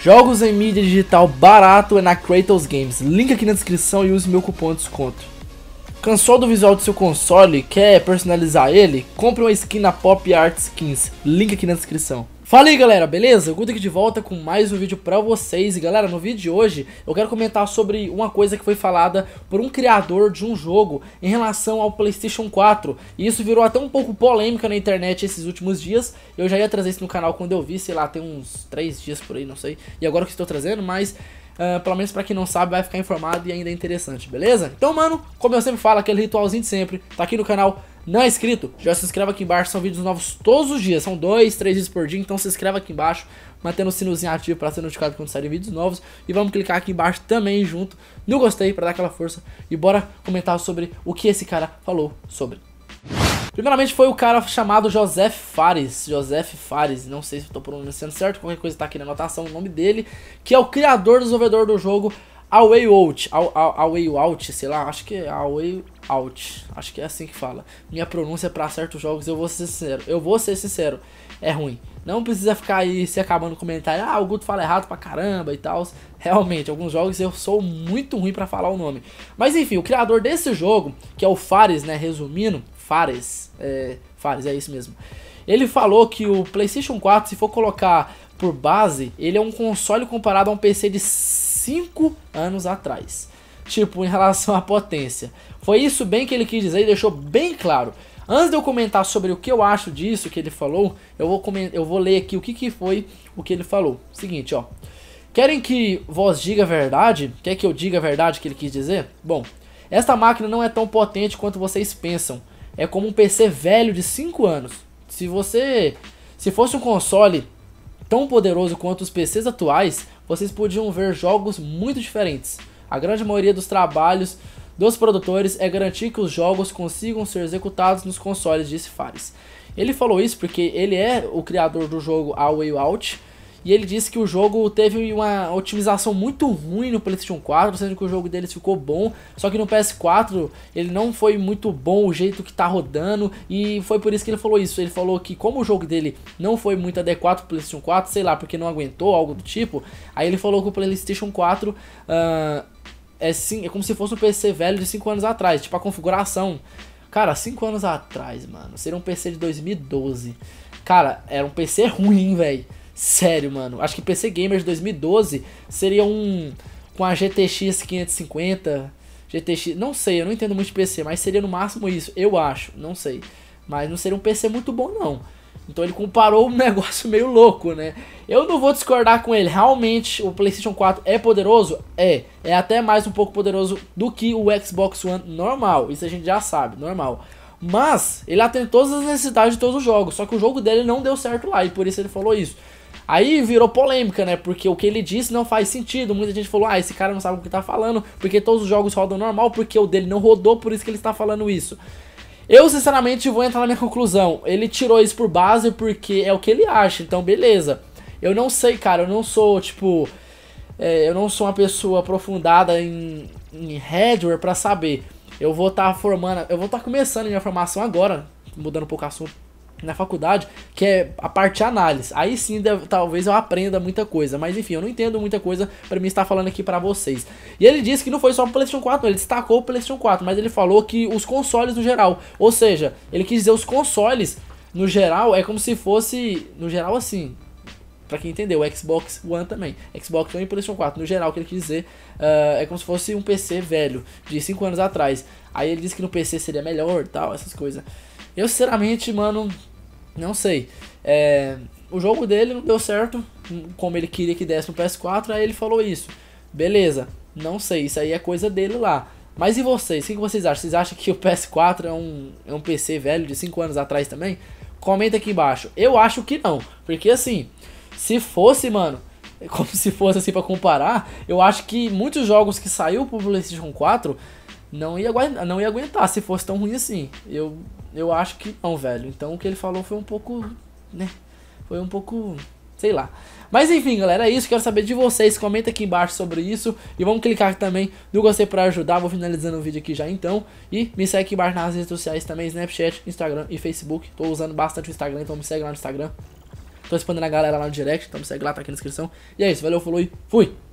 Jogos em mídia digital barato é na Kratos Games. Link aqui na descrição e use meu cupom de desconto. Cansou do visual do seu console? Quer personalizar ele? Compre uma skin na Pop Art Skins. Link aqui na descrição. Fala aí galera, beleza? Guto aqui de volta com mais um vídeo pra vocês E galera, no vídeo de hoje eu quero comentar sobre uma coisa que foi falada por um criador de um jogo em relação ao Playstation 4 E isso virou até um pouco polêmica na internet esses últimos dias Eu já ia trazer isso no canal quando eu vi, sei lá, tem uns 3 dias por aí, não sei E agora que estou trazendo, mas Uh, pelo menos para quem não sabe, vai ficar informado e ainda é interessante, beleza? Então, mano, como eu sempre falo, aquele ritualzinho de sempre, tá aqui no canal, não é inscrito, já se inscreva aqui embaixo. São vídeos novos todos os dias. São dois, três vídeos por dia. Então se inscreva aqui embaixo, mantendo o sinozinho ativo para ser notificado quando saírem vídeos novos. E vamos clicar aqui embaixo também junto no gostei para dar aquela força. E bora comentar sobre o que esse cara falou sobre. Primeiramente foi o cara chamado José Fares, José Fares, não sei se estou pronunciando certo, qualquer coisa está aqui na anotação, o nome dele, que é o criador, desenvolvedor do jogo Away Out, Away Out, sei lá, acho que é Away Out. Acho que é assim que fala. Minha pronúncia para certos jogos, eu vou ser sincero. Eu vou ser sincero, é ruim. Não precisa ficar aí se acabando o comentário. Ah, o Guto fala errado pra caramba e tal. Realmente, alguns jogos eu sou muito ruim para falar o nome. Mas enfim, o criador desse jogo, que é o Fares, né? Resumindo, Fares. É, Fares, é isso mesmo. Ele falou que o PlayStation 4, se for colocar por base, ele é um console comparado a um PC de 5 anos atrás tipo, em relação à potência. Foi isso bem que ele quis dizer e deixou bem claro. Antes de eu comentar sobre o que eu acho disso que ele falou, eu vou, eu vou ler aqui o que, que foi o que ele falou. Seguinte, ó. Querem que vós diga a verdade? Quer que eu diga a verdade que ele quis dizer? Bom, esta máquina não é tão potente quanto vocês pensam. É como um PC velho de 5 anos. Se você. Se fosse um console tão poderoso quanto os PCs atuais, vocês podiam ver jogos muito diferentes. A grande maioria dos trabalhos dos produtores é garantir que os jogos consigam ser executados nos consoles, disse Fares. Ele falou isso porque ele é o criador do jogo A Way Out, e ele disse que o jogo teve uma otimização muito ruim no PlayStation 4, sendo que o jogo deles ficou bom, só que no PS4 ele não foi muito bom o jeito que tá rodando, e foi por isso que ele falou isso. Ele falou que, como o jogo dele não foi muito adequado pro PlayStation 4, sei lá, porque não aguentou, algo do tipo, aí ele falou que o PlayStation 4. Uh, ah, é, sim, é como se fosse um PC velho de 5 anos atrás, tipo a configuração. Cara, 5 anos atrás, mano, seria um PC de 2012. Cara, era um PC ruim, velho. Sério, mano. Acho que PC Gamer de 2012 seria um com a GTX 550, GTX, não sei, eu não entendo muito de PC, mas seria no máximo isso, eu acho, não sei. Mas não seria um PC muito bom não. Então ele comparou um negócio meio louco, né? Eu não vou discordar com ele. Realmente o PlayStation 4 é poderoso? É, é até mais um pouco poderoso do que o Xbox One normal. Isso a gente já sabe, normal. Mas ele atende todas as necessidades de todos os jogos, só que o jogo dele não deu certo lá e por isso ele falou isso. Aí virou polêmica, né? Porque o que ele disse não faz sentido. Muita gente falou: ah, esse cara não sabe o que tá falando, porque todos os jogos rodam normal, porque o dele não rodou, por isso que ele está falando isso. Eu, sinceramente, vou entrar na minha conclusão. Ele tirou isso por base porque é o que ele acha, então beleza. Eu não sei, cara, eu não sou, tipo. É, eu não sou uma pessoa aprofundada em, em hardware para saber. Eu vou estar tá formando. Eu vou estar tá começando minha formação agora, mudando um pouco o assunto na faculdade, que é a parte análise. Aí sim, deve, talvez eu aprenda muita coisa, mas enfim, eu não entendo muita coisa para mim estar falando aqui para vocês. E ele disse que não foi só o PlayStation 4, ele destacou o PlayStation 4, mas ele falou que os consoles no geral, ou seja, ele quis dizer os consoles no geral é como se fosse, no geral assim, para quem entendeu, Xbox One também. Xbox One e PlayStation 4, no geral, o que ele quis dizer uh, é como se fosse um PC velho, de 5 anos atrás. Aí ele disse que no PC seria melhor tal, essas coisas. Eu, sinceramente, mano, não sei. É, o jogo dele não deu certo como ele queria que desse no PS4, aí ele falou isso. Beleza, não sei, isso aí é coisa dele lá. Mas e vocês? O que vocês acham? Vocês acham que o PS4 é um, é um PC velho de 5 anos atrás também? Comenta aqui embaixo. Eu acho que não, porque assim, se fosse, mano, como se fosse assim para comparar, eu acho que muitos jogos que saiu pro PlayStation 4 não ia, não ia aguentar se fosse tão ruim assim. Eu eu acho que não, velho. Então o que ele falou foi um pouco, né? Foi um pouco, sei lá. Mas enfim, galera, é isso. Quero saber de vocês. Comenta aqui embaixo sobre isso. E vamos clicar também no gostei para ajudar. Vou finalizando o vídeo aqui já então. E me segue aqui embaixo nas redes sociais também: Snapchat, Instagram e Facebook. Tô usando bastante o Instagram, então me segue lá no Instagram. Tô respondendo a galera lá no direct, então me segue lá, tá aqui na descrição. E é isso, valeu, falou e fui!